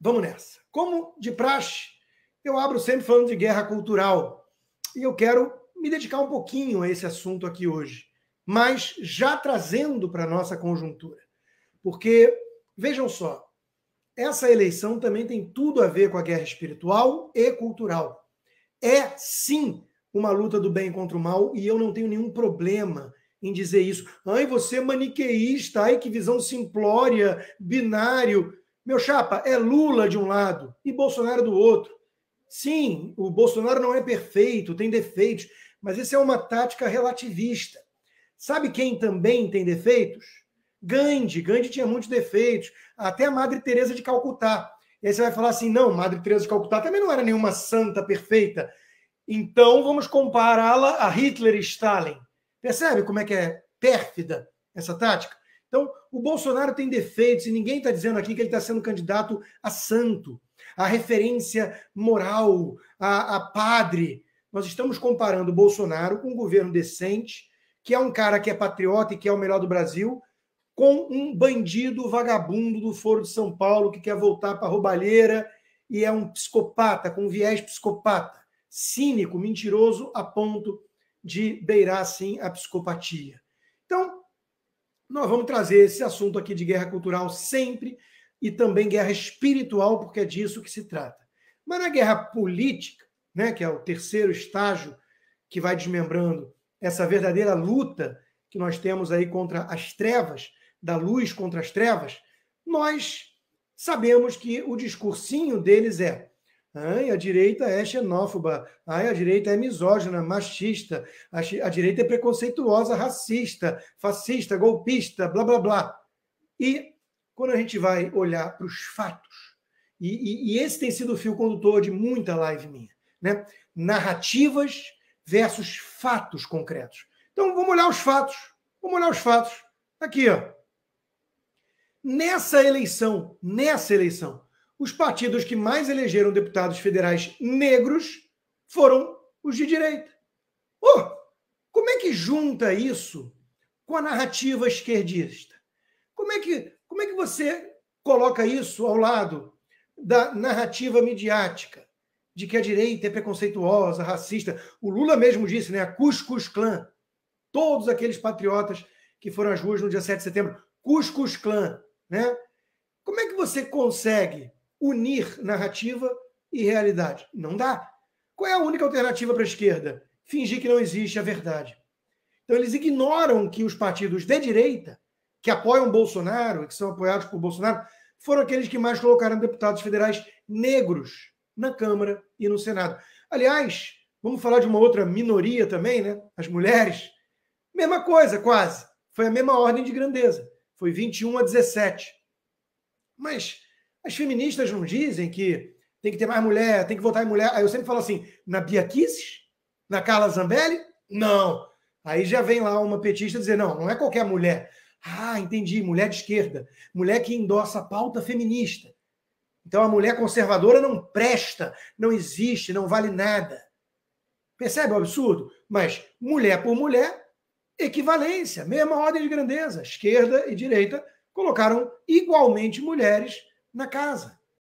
vamos nessa. Como de praxe, eu abro sempre falando de guerra cultural. E eu quero me dedicar um pouquinho a esse assunto aqui hoje, mas já trazendo para a nossa conjuntura. Porque, vejam só, essa eleição também tem tudo a ver com a guerra espiritual e cultural. É, sim, uma luta do bem contra o mal, e eu não tenho nenhum problema em dizer isso. Ai, você é maniqueísta, ai, que visão simplória, binário. Meu chapa, é Lula de um lado e Bolsonaro do outro. Sim, o Bolsonaro não é perfeito, tem defeitos, mas isso é uma tática relativista. Sabe quem também tem defeitos? Gandhi. Gandhi tinha muitos defeitos, até a Madre Teresa de Calcutá. E aí você vai falar assim: não, Madre Teresa de Calcutá também não era nenhuma santa perfeita. Então vamos compará-la a Hitler e Stalin. Percebe como é que é pérfida essa tática? Então, o Bolsonaro tem defeitos e ninguém está dizendo aqui que ele está sendo candidato a santo, a referência moral, a, a padre. Nós estamos comparando o Bolsonaro com um governo decente, que é um cara que é patriota e que é o melhor do Brasil, com um bandido vagabundo do Foro de São Paulo que quer voltar para a roubalheira e é um psicopata, com um viés psicopata, cínico, mentiroso, a ponto de beirar, sim, a psicopatia. Nós vamos trazer esse assunto aqui de guerra cultural sempre e também guerra espiritual, porque é disso que se trata. Mas na guerra política, né, que é o terceiro estágio que vai desmembrando essa verdadeira luta que nós temos aí contra as trevas, da luz contra as trevas, nós sabemos que o discursinho deles é: Ai, a direita é xenófoba, ai, a direita é misógina, machista, a, a direita é preconceituosa, racista, fascista, golpista, blá, blá, blá. E quando a gente vai olhar para os fatos, e, e, e esse tem sido o fio condutor de muita live minha, né? narrativas versus fatos concretos. Então, vamos olhar os fatos. Vamos olhar os fatos. Aqui, ó. Nessa eleição, nessa eleição, os partidos que mais elegeram deputados federais negros foram os de direita. Oh, como é que junta isso com a narrativa esquerdista? Como é que, como é que você coloca isso ao lado da narrativa midiática de que a direita é preconceituosa, racista? O Lula mesmo disse, né? A Cuscus Clã. Todos aqueles patriotas que foram às ruas no dia 7 de setembro. Cuscus Clã, né? Como é que você consegue unir narrativa e realidade. Não dá. Qual é a única alternativa para a esquerda? Fingir que não existe a verdade. Então, eles ignoram que os partidos de direita, que apoiam Bolsonaro, que são apoiados por Bolsonaro, foram aqueles que mais colocaram deputados federais negros na Câmara e no Senado. Aliás, vamos falar de uma outra minoria também, né? As mulheres. Mesma coisa, quase. Foi a mesma ordem de grandeza. Foi 21 a 17. Mas as feministas não dizem que tem que ter mais mulher, tem que votar em mulher. Aí eu sempre falo assim, na Bia Kicis? Na Carla Zambelli? Não. Aí já vem lá uma petista dizer, não, não é qualquer mulher. Ah, entendi, mulher de esquerda, mulher que endossa a pauta feminista. Então a mulher conservadora não presta, não existe, não vale nada. Percebe o absurdo? Mas mulher por mulher, equivalência, mesma ordem de grandeza. Esquerda e direita colocaram igualmente mulheres na casa.